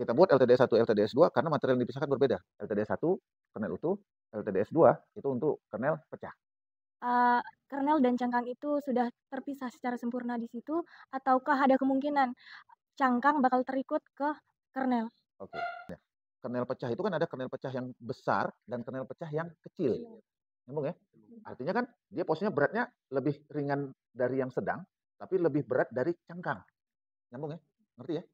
kita buat LTDS 1, LTDS 2 karena material yang dipisahkan berbeda. LTDS 1 kernel utuh, LTDS 2 itu untuk kernel pecah. Uh, kernel dan cangkang itu sudah terpisah secara sempurna di situ ataukah ada kemungkinan cangkang bakal terikut ke kernel? Oke. Okay. Ya. Kernel pecah itu kan ada kernel pecah yang besar dan kernel pecah yang kecil. Iya. Nyambung ya? Iya. Artinya kan dia posisinya beratnya lebih ringan dari yang sedang tapi lebih berat dari cangkang. Nyambung ya? Ngerti ya?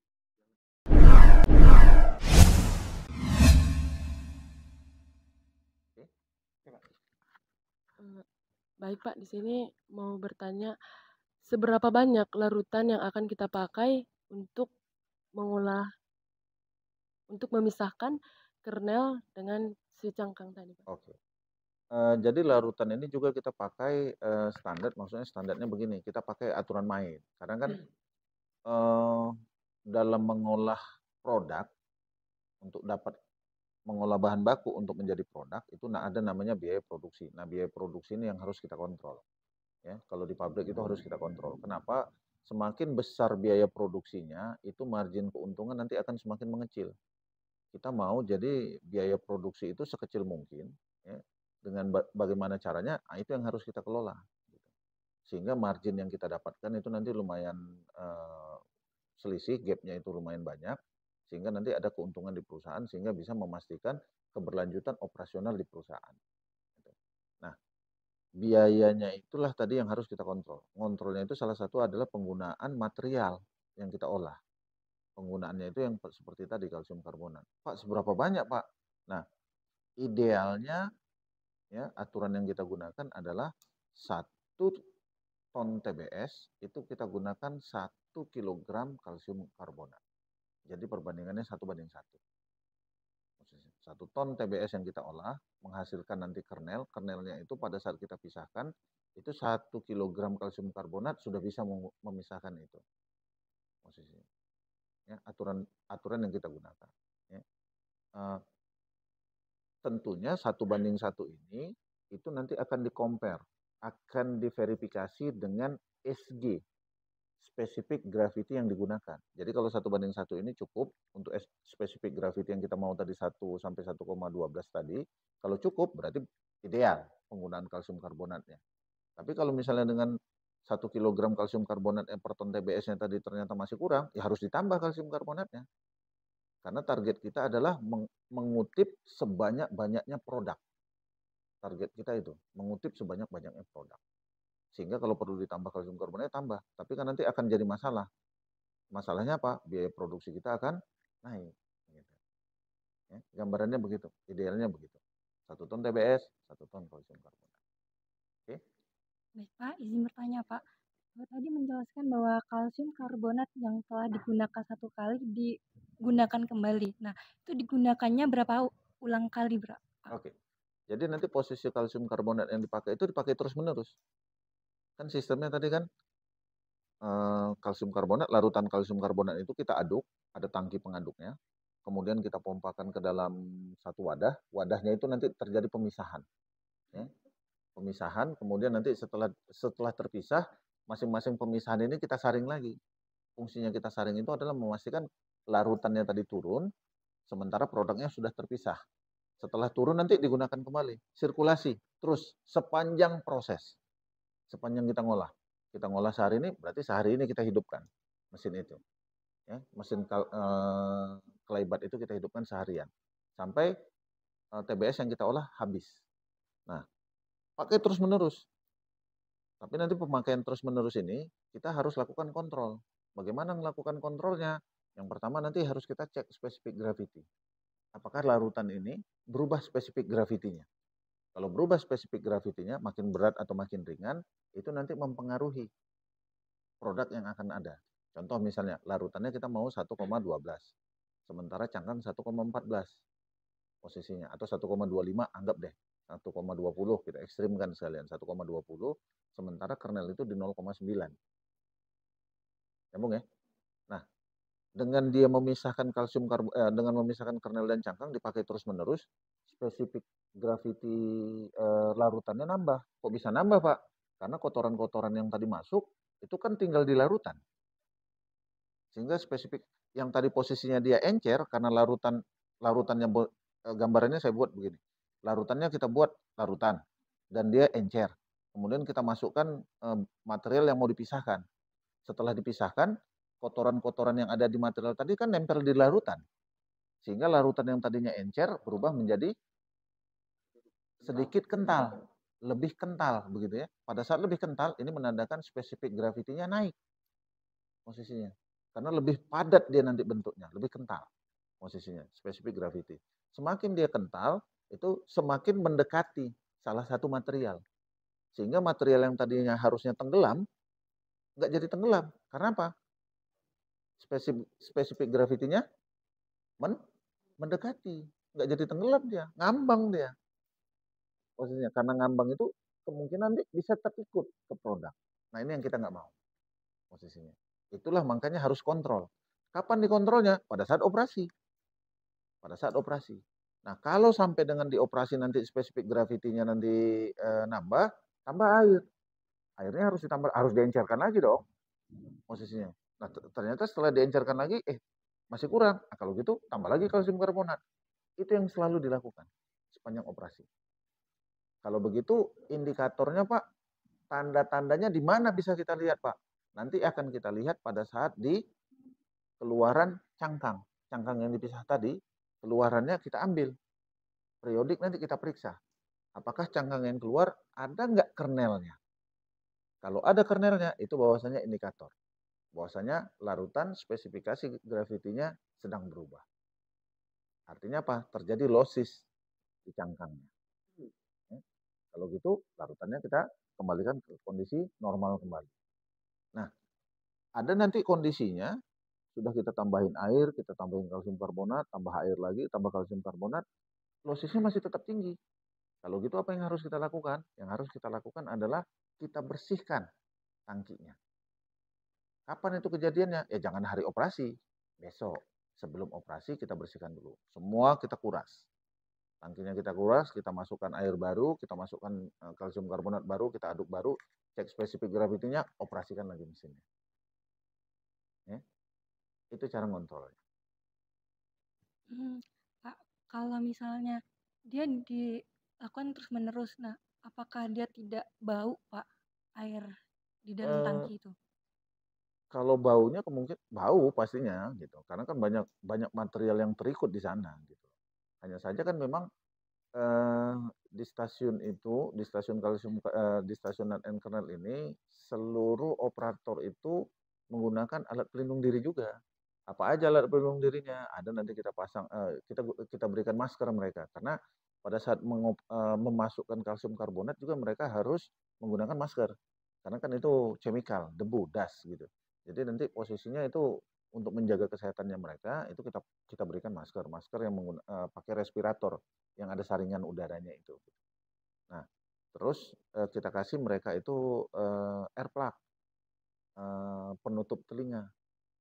Baik Pak, di sini mau bertanya seberapa banyak larutan yang akan kita pakai untuk mengolah untuk memisahkan kernel dengan si cangkang tadi Pak. Oke. Okay. Uh, eh, jadi larutan ini juga kita pakai uh, standar, maksudnya standarnya begini, kita pakai aturan main. Karena kan uh, dalam mengolah produk untuk dapat mengolah bahan baku untuk menjadi produk itu nah ada namanya biaya produksi. Nah, biaya produksi ini yang harus kita kontrol. Ya, kalau di pabrik itu harus kita kontrol. Kenapa? Semakin besar biaya produksinya, itu margin keuntungan nanti akan semakin mengecil. Kita mau jadi biaya produksi itu sekecil mungkin, ya, dengan bagaimana caranya, nah itu yang harus kita kelola. Gitu. Sehingga margin yang kita dapatkan itu nanti lumayan uh, selisih, gapnya itu lumayan banyak, sehingga nanti ada keuntungan di perusahaan sehingga bisa memastikan keberlanjutan operasional di perusahaan. Gitu. Nah, biayanya itulah tadi yang harus kita kontrol. Kontrolnya itu salah satu adalah penggunaan material yang kita olah. Penggunaannya itu yang seperti tadi kalsium karbonat. Pak, seberapa banyak, Pak? Nah, idealnya ya aturan yang kita gunakan adalah satu ton TBS itu kita gunakan satu kilogram kalsium karbonat. Jadi perbandingannya satu banding satu. Satu ton TBS yang kita olah menghasilkan nanti kernel. Kernelnya itu pada saat kita pisahkan itu satu kilogram kalsium karbonat sudah bisa memisahkan itu Posisi. Ya, aturan aturan yang kita gunakan. Ya. Uh, tentunya satu banding satu ini itu nanti akan dikompar, akan diverifikasi dengan SG spesifik gravity yang digunakan. Jadi kalau satu banding satu ini cukup untuk spesifik gravity yang kita mau tadi 1 sampai 1,12 tadi. Kalau cukup berarti ideal penggunaan kalsium karbonatnya. Tapi kalau misalnya dengan 1 kg kalsium karbonat per ton TBS-nya tadi ternyata masih kurang, ya harus ditambah kalsium karbonatnya. Karena target kita adalah mengutip sebanyak-banyaknya produk. Target kita itu, mengutip sebanyak-banyaknya produk. Sehingga kalau perlu ditambah kalsium karbonat ya tambah, tapi kan nanti akan jadi masalah. Masalahnya apa? Biaya produksi kita akan naik. Gitu. Ya, gambarannya begitu, idealnya begitu. Satu ton TBS, satu ton kalsium karbonat. Oke. Okay. Baik Pak, izin bertanya Pak. tadi menjelaskan bahwa kalsium karbonat yang telah digunakan satu kali digunakan kembali. Nah, itu digunakannya berapa ulang kali, berapa? Oke. Okay. Jadi nanti posisi kalsium karbonat yang dipakai itu dipakai terus-menerus. Kan sistemnya tadi kan eh, kalsium karbonat, larutan kalsium karbonat itu kita aduk, ada tangki pengaduknya. Kemudian kita pompakan ke dalam satu wadah. Wadahnya itu nanti terjadi pemisahan. Ya. Pemisahan, kemudian nanti setelah setelah terpisah, masing-masing pemisahan ini kita saring lagi. Fungsinya kita saring itu adalah memastikan larutannya tadi turun, sementara produknya sudah terpisah. Setelah turun nanti digunakan kembali, sirkulasi terus sepanjang proses sepanjang kita ngolah. Kita ngolah sehari ini berarti sehari ini kita hidupkan mesin itu. Ya, mesin e, itu kita hidupkan seharian sampai e, eh, TBS yang kita olah habis. Nah, pakai terus menerus. Tapi nanti pemakaian terus menerus ini kita harus lakukan kontrol. Bagaimana melakukan kontrolnya? Yang pertama nanti harus kita cek spesifik gravity. Apakah larutan ini berubah spesifik gravitinya? Kalau berubah spesifik gravitinya makin berat atau makin ringan, itu nanti mempengaruhi produk yang akan ada. Contoh misalnya larutannya kita mau 1,12. Sementara cangkang 1,14 posisinya atau 1,25 anggap deh 1,20 kita ekstrimkan sekalian 1,20 sementara kernel itu di 0,9 nyambung ya nah dengan dia memisahkan kalsium eh, dengan memisahkan kernel dan cangkang dipakai terus menerus spesifik gravity eh, larutannya nambah. Kok bisa nambah, Pak? Karena kotoran-kotoran yang tadi masuk itu kan tinggal di larutan. Sehingga spesifik yang tadi posisinya dia encer karena larutan larutan yang eh, gambarannya saya buat begini. Larutannya kita buat larutan dan dia encer. Kemudian kita masukkan eh, material yang mau dipisahkan. Setelah dipisahkan, kotoran-kotoran yang ada di material tadi kan nempel di larutan. Sehingga larutan yang tadinya encer berubah menjadi sedikit kental, lebih kental begitu ya. Pada saat lebih kental ini menandakan spesifik gravitinya naik posisinya. Karena lebih padat dia nanti bentuknya, lebih kental posisinya, spesifik gravity. Semakin dia kental, itu semakin mendekati salah satu material. Sehingga material yang tadinya harusnya tenggelam, nggak jadi tenggelam. Karena apa? Spesifik, spesifik gravitinya men mendekati, nggak jadi tenggelam dia, ngambang dia. Posisinya karena ngambang itu kemungkinan dia bisa terikut ke produk. Nah ini yang kita nggak mau posisinya. Itulah makanya harus kontrol. Kapan dikontrolnya? Pada saat operasi. Pada saat operasi. Nah kalau sampai dengan dioperasi nanti spesifik gravitinya nanti e, nambah, tambah air. Airnya harus ditambah, harus diencerkan lagi dong posisinya. Nah ternyata setelah diencerkan lagi, eh masih kurang. Nah, kalau gitu tambah lagi kalsium karbonat. Itu yang selalu dilakukan sepanjang operasi. Kalau begitu indikatornya Pak, tanda-tandanya di mana bisa kita lihat Pak? Nanti akan kita lihat pada saat di keluaran cangkang. Cangkang yang dipisah tadi, keluarannya kita ambil. Periodik nanti kita periksa. Apakah cangkang yang keluar ada nggak kernelnya? Kalau ada kernelnya, itu bahwasannya indikator bahwasanya larutan spesifikasi gravitinya sedang berubah. Artinya apa? Terjadi losis di cangkangnya. Ya. Kalau gitu larutannya kita kembalikan ke kondisi normal kembali. Nah, ada nanti kondisinya sudah kita tambahin air, kita tambahin kalsium karbonat, tambah air lagi, tambah kalsium karbonat, losisnya masih tetap tinggi. Kalau gitu apa yang harus kita lakukan? Yang harus kita lakukan adalah kita bersihkan tangkinya. Kapan itu kejadiannya? Ya jangan hari operasi, besok. Sebelum operasi kita bersihkan dulu. Semua kita kuras. Tangkinya kita kuras, kita masukkan air baru, kita masukkan eh, kalsium karbonat baru, kita aduk baru, cek spesifik gravitinya, operasikan lagi mesinnya. Ya. Itu cara ngontrolnya. Hmm, Pak, kalau misalnya dia dilakukan terus menerus, nah apakah dia tidak bau Pak air di dalam uh, tangki eh, itu? kalau baunya kemungkinan bau pastinya gitu karena kan banyak banyak material yang terikut di sana gitu hanya saja kan memang eh, di stasiun itu di stasiun kalsium eh, di stasiun Enkernel ini seluruh operator itu menggunakan alat pelindung diri juga apa aja alat pelindung dirinya ada nanti kita pasang eh, kita kita berikan masker mereka karena pada saat mengop, eh, memasukkan kalsium karbonat juga mereka harus menggunakan masker karena kan itu chemical debu das gitu jadi nanti posisinya itu untuk menjaga kesehatannya mereka itu kita kita berikan masker masker yang mengguna, uh, eh, pakai respirator yang ada saringan udaranya itu. Nah terus uh, kita kasih mereka itu uh, air plug uh, penutup telinga.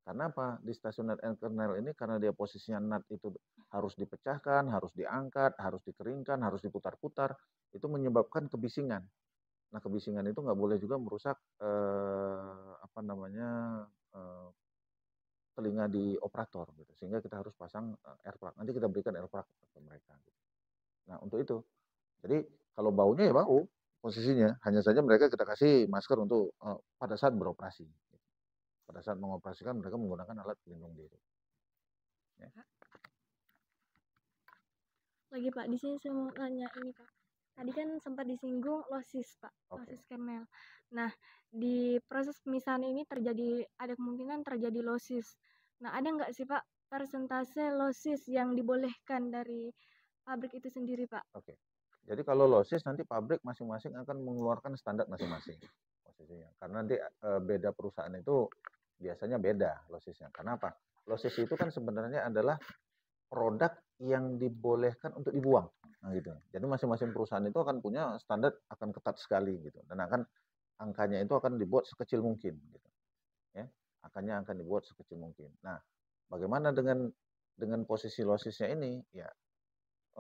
Karena apa? Di stasiun internal ini karena dia posisinya nat itu harus dipecahkan, harus diangkat, harus dikeringkan, harus diputar-putar, itu menyebabkan kebisingan. Nah, kebisingan itu nggak boleh juga merusak eh, apa namanya eh, telinga di operator, gitu. sehingga kita harus pasang eh, air Nanti kita berikan air plug ke mereka. Gitu. Nah, untuk itu, jadi kalau baunya ya bau posisinya, hanya saja mereka kita kasih masker untuk eh, pada saat beroperasi. Gitu. Pada saat mengoperasikan mereka menggunakan alat pelindung diri. Ya. Lagi Pak, di sini saya mau nanya ini Pak Tadi kan sempat disinggung losis, Pak. Okay. Losis kernel. Nah, di proses pemisahan ini terjadi ada kemungkinan terjadi losis. Nah, ada nggak sih, Pak, persentase losis yang dibolehkan dari pabrik itu sendiri, Pak? Oke. Okay. Jadi kalau losis nanti pabrik masing-masing akan mengeluarkan standar masing-masing posisinya. Karena nanti e, beda perusahaan itu biasanya beda losisnya. Kenapa? Losis itu kan sebenarnya adalah produk yang dibolehkan untuk dibuang. Nah, gitu. Jadi masing-masing perusahaan itu akan punya standar akan ketat sekali gitu dan akan angkanya itu akan dibuat sekecil mungkin gitu. Ya, angkanya akan dibuat sekecil mungkin. Nah, bagaimana dengan dengan posisi losisnya ini? Ya,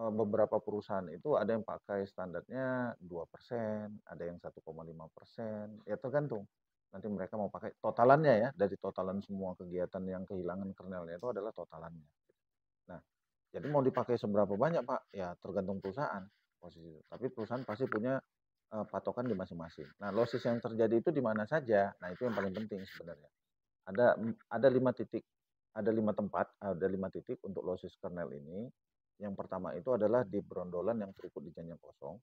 eh, beberapa perusahaan itu ada yang pakai standarnya 2%, ada yang 1,5%, ya tergantung. Nanti mereka mau pakai totalannya ya, dari totalan semua kegiatan yang kehilangan kernelnya itu adalah totalannya. Nah, jadi mau dipakai seberapa banyak Pak? Ya tergantung perusahaan posisi Tapi perusahaan pasti punya uh, patokan di masing-masing. Nah losses yang terjadi itu di mana saja? Nah itu yang paling penting sebenarnya. Ada ada lima titik, ada lima tempat, ada lima titik untuk losses kernel ini. Yang pertama itu adalah di brondolan yang terikut di janjang kosong.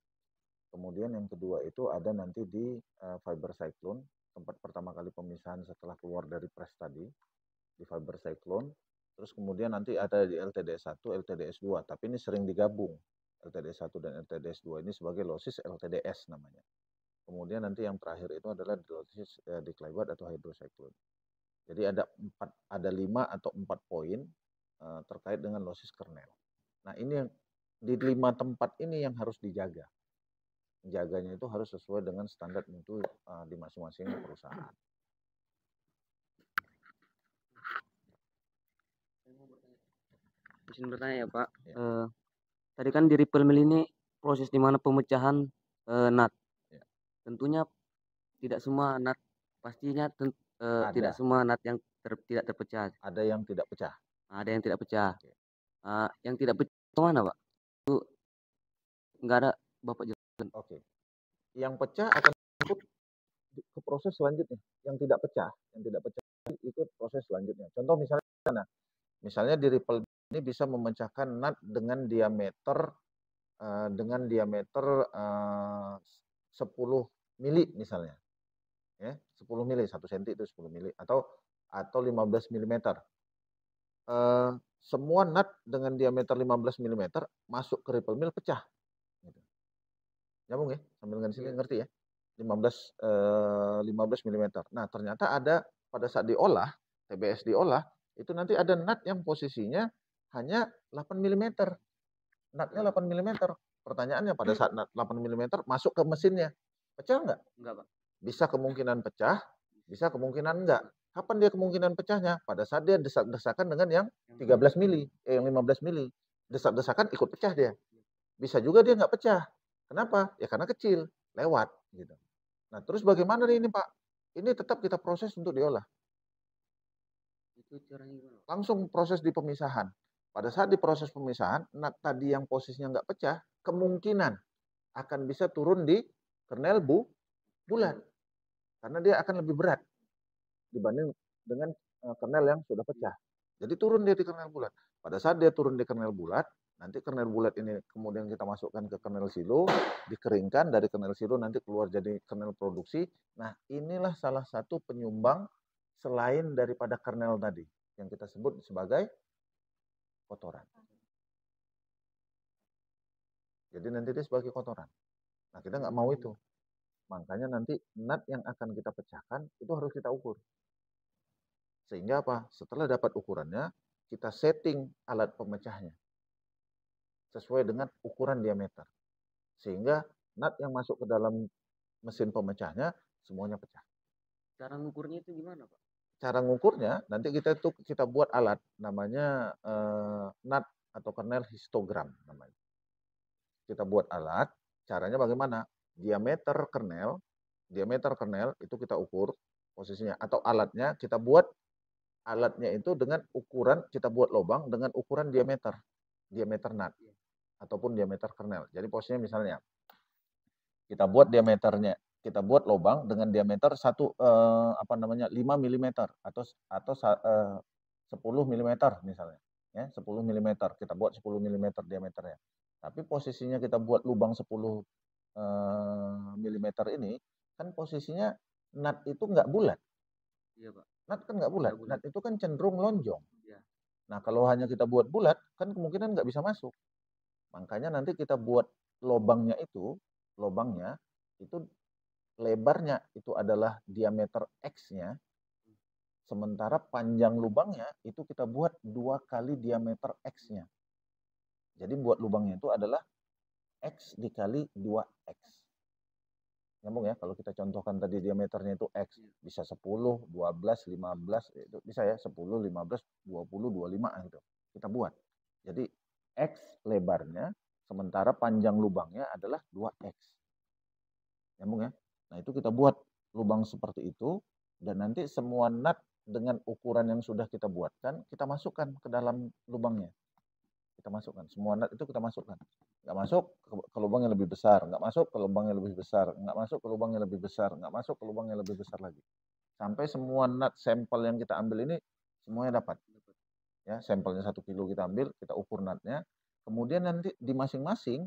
Kemudian yang kedua itu ada nanti di uh, fiber cyclone, tempat pertama kali pemisahan setelah keluar dari press tadi di fiber cyclone. Terus kemudian nanti ada di LTDS 1, LTDS 2, tapi ini sering digabung. LTDS 1 dan LTDS 2 ini sebagai losis LTDS namanya. Kemudian nanti yang terakhir itu adalah losis eh, diklebat atau hydrocyclone. Jadi ada empat, ada lima atau empat poin eh, terkait dengan losis kernel. Nah ini yang di lima tempat ini yang harus dijaga. Menjaganya itu harus sesuai dengan standar mutu uh, di masing-masing perusahaan. izin bertanya ya Pak. Ya. Uh, tadi kan di ripple mill ini proses di mana pemecahan uh, eh, nat. Ya. Tentunya tidak semua nat pastinya ten, uh, tidak semua nat yang ter, tidak terpecah. Ada yang tidak pecah. Ada yang tidak pecah. ya. Uh, yang tidak pecah itu mana Pak? Itu nggak ada Bapak jelaskan. Oke. Yang pecah akan ikut ke proses selanjutnya. Yang tidak pecah, yang tidak pecah ikut proses selanjutnya. Contoh misalnya, nah, misalnya di ripple ini bisa memecahkan nut dengan diameter uh, dengan diameter eh, uh, 10 mili misalnya. Ya, 10 mili, 1 cm itu 10 mili atau atau 15 mm. Uh, semua nut dengan diameter 15 mm masuk ke ripple mill pecah. Gitu. Nyambung ya, sambil dengan sini iya. ngerti ya. 15 15 mm. Nah, ternyata ada pada saat diolah, TBS diolah, itu nanti ada nut yang posisinya hanya 8 mm. Natnya 8 mm. Pertanyaannya pada hmm. saat nat 8 mm masuk ke mesinnya, pecah nggak? Enggak, Pak. Bisa kemungkinan pecah, bisa kemungkinan enggak. Kapan dia kemungkinan pecahnya? Pada saat dia desak-desakan dengan yang 13 mili, eh yang 15 mili. Desak-desakan ikut pecah dia. Bisa juga dia nggak pecah. Kenapa? Ya karena kecil, lewat gitu. Nah, terus bagaimana nih ini, Pak? Ini tetap kita proses untuk diolah. Langsung proses di pemisahan. Pada saat di proses pemisahan, nak tadi yang posisinya nggak pecah, kemungkinan akan bisa turun di kernel bu bulan. Hmm. Karena dia akan lebih berat dibanding dengan eh, kernel yang sudah pecah. Jadi turun dia di kernel bulat. Pada saat dia turun di kernel bulat, nanti kernel bulat ini kemudian kita masukkan ke kernel silo, dikeringkan dari kernel silo nanti keluar jadi kernel produksi. Nah inilah salah satu penyumbang selain daripada kernel tadi yang kita sebut sebagai kotoran. Jadi nanti dia sebagai kotoran. Nah kita nggak mau itu. Makanya nanti nat yang akan kita pecahkan itu harus kita ukur. Sehingga apa? Setelah dapat ukurannya, kita setting alat pemecahnya sesuai dengan ukuran diameter. Sehingga nat yang masuk ke dalam mesin pemecahnya semuanya pecah. Cara ngukurnya itu gimana, Pak? cara ngukurnya nanti kita itu kita buat alat namanya uh, eh, NAT atau kernel histogram namanya. Kita buat alat, caranya bagaimana? Diameter kernel, diameter kernel itu kita ukur posisinya atau alatnya kita buat alatnya itu dengan ukuran kita buat lubang dengan ukuran diameter, diameter nut iya. ataupun diameter kernel. Jadi posisinya misalnya kita buat diameternya kita buat lubang dengan diameter satu eh, apa namanya 5 mm atau atau eh, 10 mm misalnya ya 10 mm kita buat 10 mm diameternya tapi posisinya kita buat lubang 10 eh, mm ini kan posisinya nut itu enggak bulat iya pak nat kan enggak bulat. bulat nat itu kan cenderung lonjong iya. nah kalau hanya kita buat bulat kan kemungkinan enggak bisa masuk makanya nanti kita buat lubangnya itu lubangnya itu lebarnya itu adalah diameter X-nya, sementara panjang lubangnya itu kita buat dua kali diameter X-nya. Jadi buat lubangnya itu adalah X dikali 2X. Nyambung ya, kalau kita contohkan tadi diameternya itu X, iya. bisa 10, 12, 15, itu bisa ya, 10, 15, 20, 25 gitu. Kita buat. Jadi X lebarnya, sementara panjang lubangnya adalah 2X. Nyambung ya. Nah itu kita buat lubang seperti itu dan nanti semua nut dengan ukuran yang sudah kita buatkan kita masukkan ke dalam lubangnya. Kita masukkan semua nut itu kita masukkan. Nggak masuk ke lubang yang lebih besar, nggak masuk ke lubang yang lebih besar, nggak masuk ke lubang yang lebih besar, nggak masuk ke lubang yang lebih besar lagi. Sampai semua nut sampel yang kita ambil ini semuanya dapat. Ya, sampelnya satu kilo kita ambil, kita ukur nutnya. Kemudian nanti di masing-masing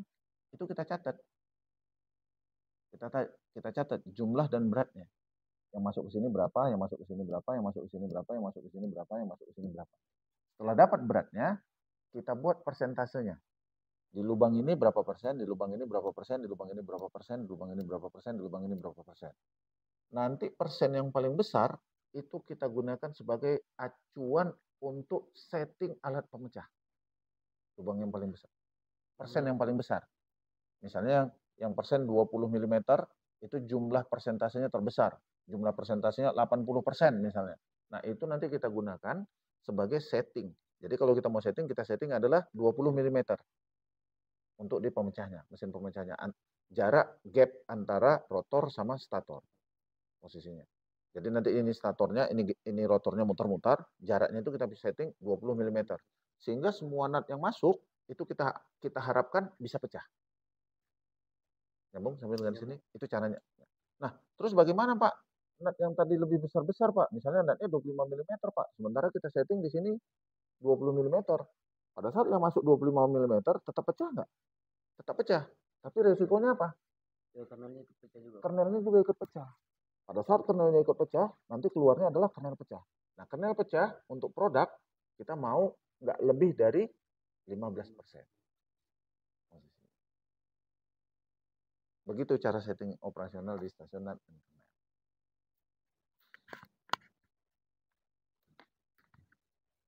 itu kita catat kita kita catat jumlah dan beratnya. Yang masuk ke sini berapa, yang masuk ke sini berapa, yang masuk ke sini berapa, yang masuk ke sini berapa, yang masuk ke sini berapa. Setelah dapat beratnya, kita buat persentasenya. Di lubang ini berapa persen, di lubang ini berapa persen, di lubang ini berapa persen, di lubang ini berapa persen, di lubang ini berapa persen. Nanti persen yang paling besar itu kita gunakan sebagai acuan untuk setting alat pemecah. Lubang yang paling besar. Persen yang paling besar. Misalnya yang persen 20 mm itu jumlah persentasenya terbesar. Jumlah persentasenya 80 persen misalnya. Nah itu nanti kita gunakan sebagai setting. Jadi kalau kita mau setting, kita setting adalah 20 mm untuk di pemecahnya, mesin pemecahnya. Jarak gap antara rotor sama stator posisinya. Jadi nanti ini statornya, ini ini rotornya muter-muter, jaraknya itu kita bisa setting 20 mm. Sehingga semua nut yang masuk itu kita kita harapkan bisa pecah nyambung sampai dengan ya. sini itu caranya nah terus bagaimana pak nat yang tadi lebih besar besar pak misalnya natnya 25 mm pak sementara kita setting di sini 20 mm pada saat yang masuk 25 mm tetap pecah nggak tetap pecah tapi resikonya apa ya, kernelnya ikut pecah juga kernelnya juga ikut pecah pada saat kernelnya ikut pecah nanti keluarnya adalah kernel pecah nah kernel pecah untuk produk kita mau nggak lebih dari 15 persen Begitu cara setting operasional di stasiun dan internet.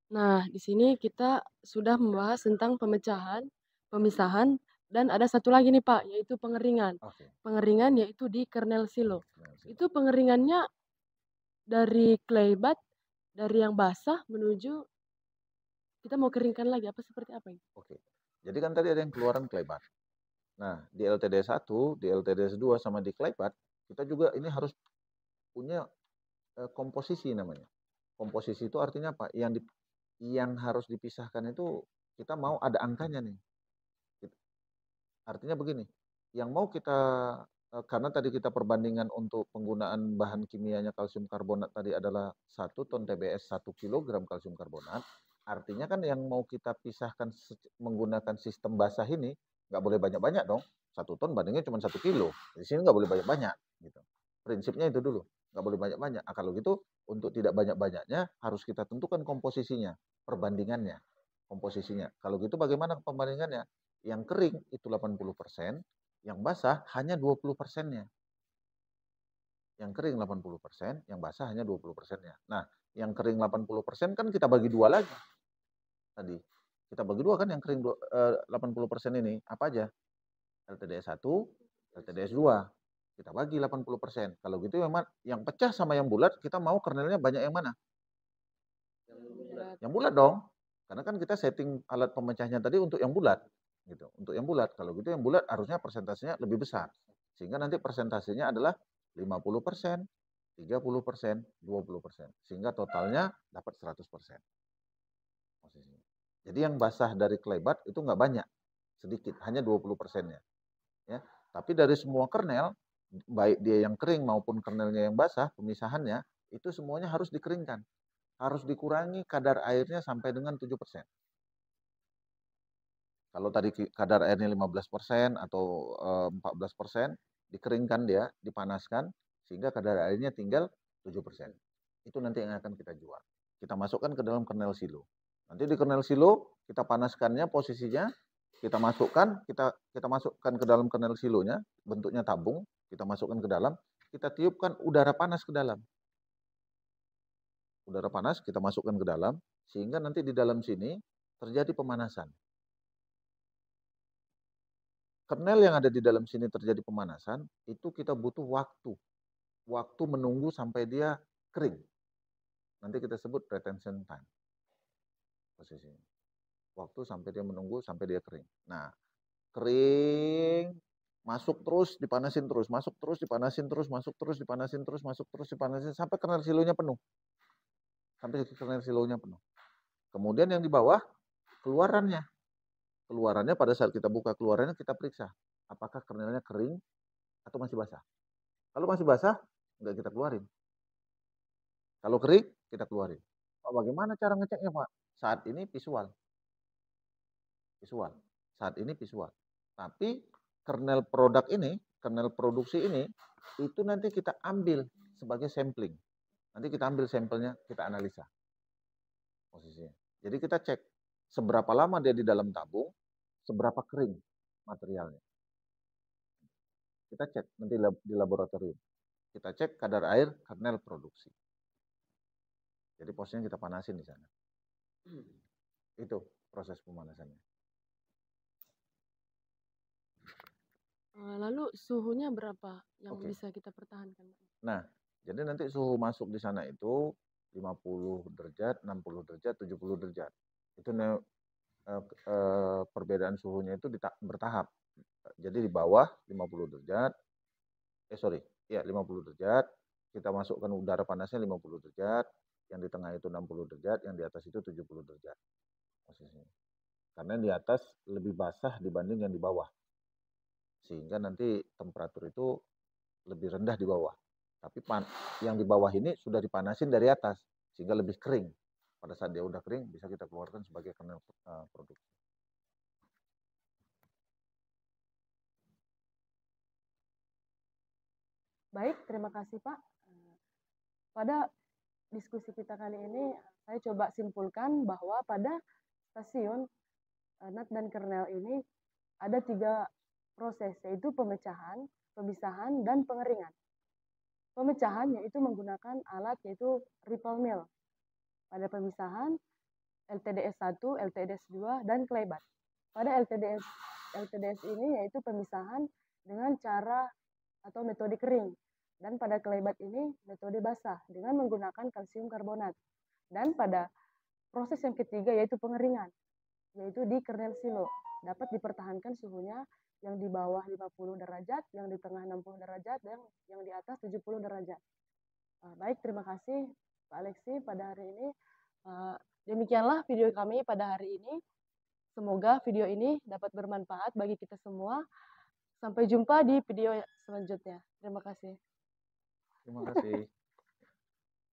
Nah, di sini kita sudah membahas tentang pemecahan, pemisahan, dan ada satu lagi nih Pak, yaitu pengeringan. Okay. Pengeringan yaitu di kernel silo. Kernel silo. Itu pengeringannya dari clay bat, dari yang basah menuju kita mau keringkan lagi apa seperti apa ini? Oke. Okay. Jadi kan tadi ada yang keluaran clay bat. Nah, di LTD 1, di LTD 2 sama di Kleipat, kita juga ini harus punya e, komposisi namanya. Komposisi itu artinya apa? Yang di, yang harus dipisahkan itu kita mau ada angkanya nih. Gitu. Artinya begini, yang mau kita e, karena tadi kita perbandingan untuk penggunaan bahan kimianya kalsium karbonat tadi adalah 1 ton TBS 1 kg kalsium karbonat. Artinya kan yang mau kita pisahkan menggunakan sistem basah ini nggak boleh banyak-banyak dong. Satu ton bandingnya cuma satu kilo. Di sini nggak boleh banyak-banyak. Gitu. Prinsipnya itu dulu. Nggak boleh banyak-banyak. Nah, kalau gitu untuk tidak banyak-banyaknya harus kita tentukan komposisinya, perbandingannya, komposisinya. Kalau gitu bagaimana perbandingannya? Yang kering itu 80%, yang basah hanya 20 persennya. Yang kering 80 yang basah hanya 20 persennya. Nah, yang kering 80 kan kita bagi dua lagi tadi. Kita bagi dua kan yang kering 80% eh, ini. Apa aja? LTDS 1, LTDS 2. Kita bagi 80%. Kalau gitu memang yang pecah sama yang bulat, kita mau kernelnya banyak yang mana? Yang bulat. Yang bulat dong. Karena kan kita setting alat pemecahnya tadi untuk yang bulat. gitu. Untuk yang bulat. Kalau gitu yang bulat harusnya persentasenya lebih besar. Sehingga nanti persentasenya adalah 50 persen, 30 persen, 20 persen. Sehingga totalnya dapat 100 persen. Posisinya. Jadi yang basah dari klebat itu nggak banyak, sedikit, hanya 20 persennya. Ya, tapi dari semua kernel, baik dia yang kering maupun kernelnya yang basah, pemisahannya, itu semuanya harus dikeringkan. Harus dikurangi kadar airnya sampai dengan 7 persen. Kalau tadi kadar airnya 15 persen atau 14 eh, persen, dikeringkan dia, dipanaskan, sehingga kadar airnya tinggal 7 persen. Itu nanti yang akan kita jual. Kita masukkan ke dalam kernel silo. Nanti di kernel silo kita panaskannya posisinya, kita masukkan, kita kita masukkan ke dalam kernel silonya, bentuknya tabung, kita masukkan ke dalam, kita tiupkan udara panas ke dalam. Udara panas kita masukkan ke dalam sehingga nanti di dalam sini terjadi pemanasan. Kernel yang ada di dalam sini terjadi pemanasan, itu kita butuh waktu. Waktu menunggu sampai dia kering. Nanti kita sebut retention time posisi waktu sampai dia menunggu sampai dia kering nah kering masuk terus dipanasin terus masuk terus dipanasin terus masuk terus dipanasin terus masuk terus dipanasin sampai kernel silonya penuh sampai kernel silonya penuh kemudian yang di bawah keluarannya keluarannya pada saat kita buka keluarannya kita periksa apakah kernelnya kering atau masih basah kalau masih basah nggak kita keluarin kalau kering kita keluarin pak bagaimana cara ngeceknya pak saat ini visual. Visual. Saat ini visual. Tapi kernel produk ini, kernel produksi ini, itu nanti kita ambil sebagai sampling. Nanti kita ambil sampelnya, kita analisa posisinya. Jadi kita cek seberapa lama dia di dalam tabung, seberapa kering materialnya. Kita cek nanti di laboratorium. Kita cek kadar air kernel produksi. Jadi posisinya kita panasin di sana. Itu proses pemanasannya. Eh, lalu suhunya berapa yang okay. bisa kita pertahankan? Nah, jadi nanti suhu masuk di sana itu 50 derajat, 60 derajat, 70 derajat. Itu e, e, perbedaan suhunya itu bertahap. Jadi di bawah 50 derajat, eh sorry, ya 50 derajat, kita masukkan udara panasnya 50 derajat, yang di tengah itu 60 derajat, yang di atas itu 70 derajat posisinya. Karena yang di atas lebih basah dibanding yang di bawah. Sehingga nanti temperatur itu lebih rendah di bawah. Tapi pan yang di bawah ini sudah dipanasin dari atas sehingga lebih kering. Pada saat dia udah kering bisa kita keluarkan sebagai kernel produksi. Baik, terima kasih Pak. Pada diskusi kita kali ini saya coba simpulkan bahwa pada stasiun eh, Nat dan Kernel ini ada tiga proses yaitu pemecahan, pemisahan, dan pengeringan. Pemecahan yaitu menggunakan alat yaitu ripple mill. Pada pemisahan LTDS 1, LTDS 2, dan Kleibat. Pada LTDS LTDS ini yaitu pemisahan dengan cara atau metode kering dan pada kelebat ini metode basah dengan menggunakan kalsium karbonat. Dan pada proses yang ketiga yaitu pengeringan, yaitu di kernel silo. Dapat dipertahankan suhunya yang di bawah 50 derajat, yang di tengah 60 derajat, dan yang di atas 70 derajat. Ah, baik, terima kasih Pak Alexi pada hari ini. Ah, demikianlah video kami pada hari ini. Semoga video ini dapat bermanfaat bagi kita semua. Sampai jumpa di video selanjutnya. Terima kasih. Terima kasih.